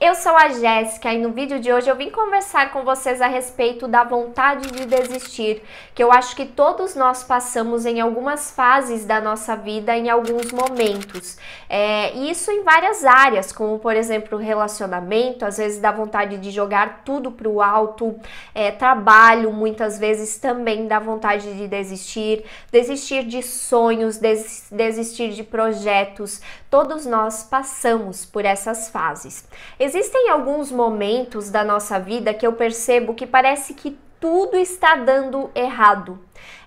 Eu sou a Jéssica e no vídeo de hoje eu vim conversar com vocês a respeito da vontade de desistir, que eu acho que todos nós passamos em algumas fases da nossa vida, em alguns momentos. É, e isso em várias áreas, como por exemplo relacionamento, às vezes dá vontade de jogar tudo para o alto, é, trabalho, muitas vezes também dá vontade de desistir, desistir de sonhos, des desistir de projetos. Todos nós passamos por essas fases Existem alguns momentos da nossa vida que eu percebo que parece que tudo está dando errado.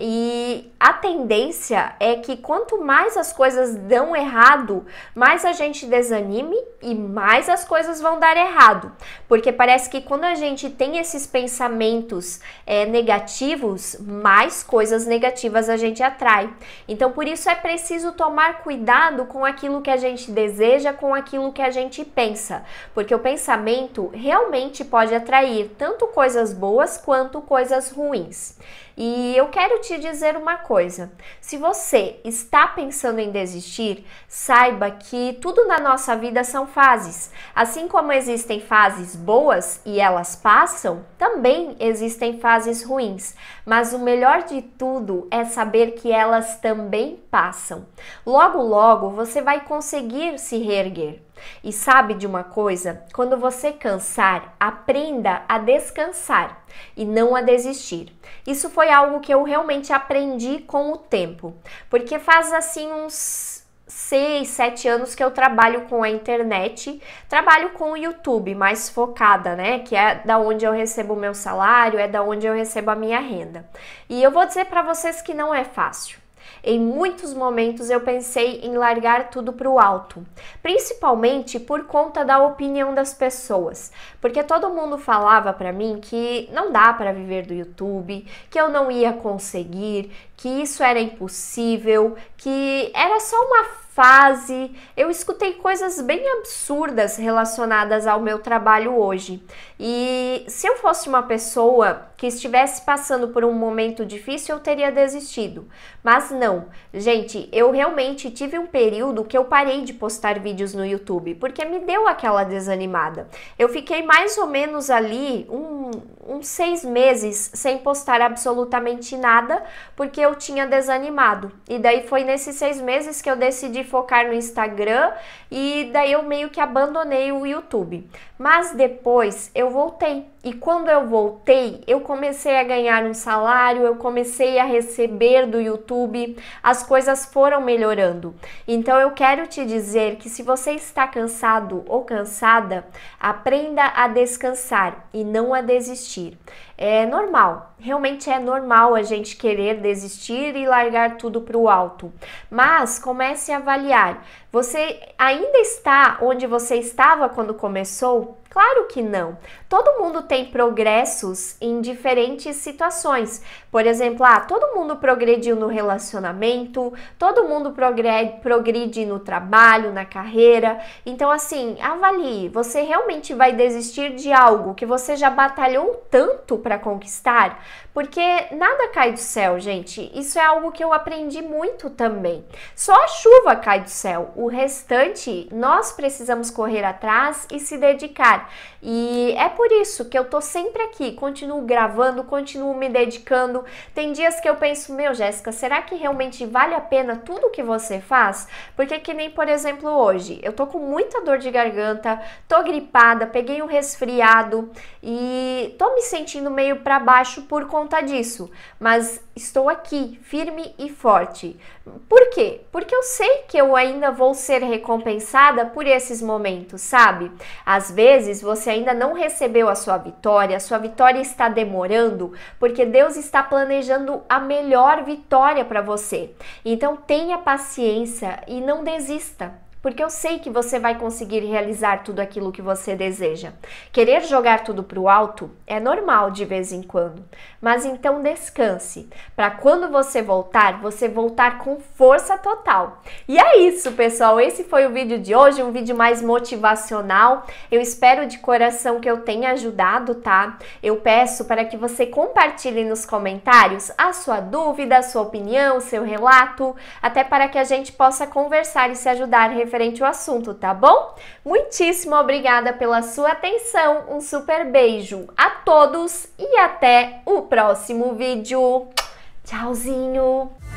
E a tendência é que quanto mais as coisas dão errado, mais a gente desanime e mais as coisas vão dar errado. Porque parece que quando a gente tem esses pensamentos é, negativos, mais coisas negativas a gente atrai. Então por isso é preciso tomar cuidado com aquilo que a gente deseja, com aquilo que a gente pensa. Porque o pensamento realmente pode atrair tanto coisas boas quanto coisas ruins. E eu quero quero te dizer uma coisa: se você está pensando em desistir, saiba que tudo na nossa vida são fases. Assim como existem fases boas e elas passam, também existem fases ruins. Mas o melhor de tudo é saber que elas também passam. Logo, logo você vai conseguir se reerguer. E sabe de uma coisa? Quando você cansar, aprenda a descansar e não a desistir. Isso foi algo que eu realmente aprendi com o tempo, porque faz assim uns 6, 7 anos que eu trabalho com a internet, trabalho com o YouTube mais focada, né? Que é da onde eu recebo o meu salário, é da onde eu recebo a minha renda. E eu vou dizer para vocês que não é fácil. Em muitos momentos eu pensei em largar tudo para o alto, principalmente por conta da opinião das pessoas, porque todo mundo falava para mim que não dá para viver do YouTube, que eu não ia conseguir, que isso era impossível, que era só uma fase. Eu escutei coisas bem absurdas relacionadas ao meu trabalho hoje. E se eu fosse uma pessoa que estivesse passando por um momento difícil, eu teria desistido. Mas não, gente, eu realmente tive um período que eu parei de postar vídeos no YouTube porque me deu aquela desanimada. Eu fiquei mais ou menos ali um uns seis meses sem postar absolutamente nada, porque eu tinha desanimado. E daí foi nesses seis meses que eu decidi focar no Instagram e daí eu meio que abandonei o YouTube. Mas depois eu voltei e quando eu voltei, eu comecei a ganhar um salário, eu comecei a receber do YouTube, as coisas foram melhorando. Então eu quero te dizer que se você está cansado ou cansada, aprenda a descansar e não a desistir. É normal, realmente é normal a gente querer desistir e largar tudo para o alto, mas comece a avaliar. Você ainda está onde você estava quando começou? Claro que não. Todo mundo tem progressos em diferentes situações. Por exemplo, ah, todo mundo progrediu no relacionamento, todo mundo progredi, progride no trabalho, na carreira. Então, assim, avalie: você realmente vai desistir de algo que você já batalhou tanto para conquistar? Porque nada cai do céu, gente. Isso é algo que eu aprendi muito também. Só a chuva cai do céu. O restante nós precisamos correr atrás e se dedicar e é por isso que eu tô sempre aqui, continuo gravando, continuo me dedicando. Tem dias que eu penso, meu Jéssica, será que realmente vale a pena tudo que você faz? Porque que nem, por exemplo, hoje, eu tô com muita dor de garganta, tô gripada, peguei um resfriado e tô me sentindo meio para baixo por conta disso, mas estou aqui, firme e forte. Por quê? Porque eu sei que eu ainda vou ser recompensada por esses momentos, sabe? Às vezes vezes você ainda não recebeu a sua vitória, a sua vitória está demorando, porque Deus está planejando a melhor vitória para você. Então tenha paciência e não desista porque eu sei que você vai conseguir realizar tudo aquilo que você deseja. Querer jogar tudo para o alto é normal de vez em quando, mas então descanse, para quando você voltar, você voltar com força total. E é isso, pessoal, esse foi o vídeo de hoje, um vídeo mais motivacional. Eu espero de coração que eu tenha ajudado, tá? Eu peço para que você compartilhe nos comentários a sua dúvida, a sua opinião, seu relato, até para que a gente possa conversar e se ajudar a referente ao assunto, tá bom? Muitíssimo obrigada pela sua atenção, um super beijo a todos e até o próximo vídeo. Tchauzinho!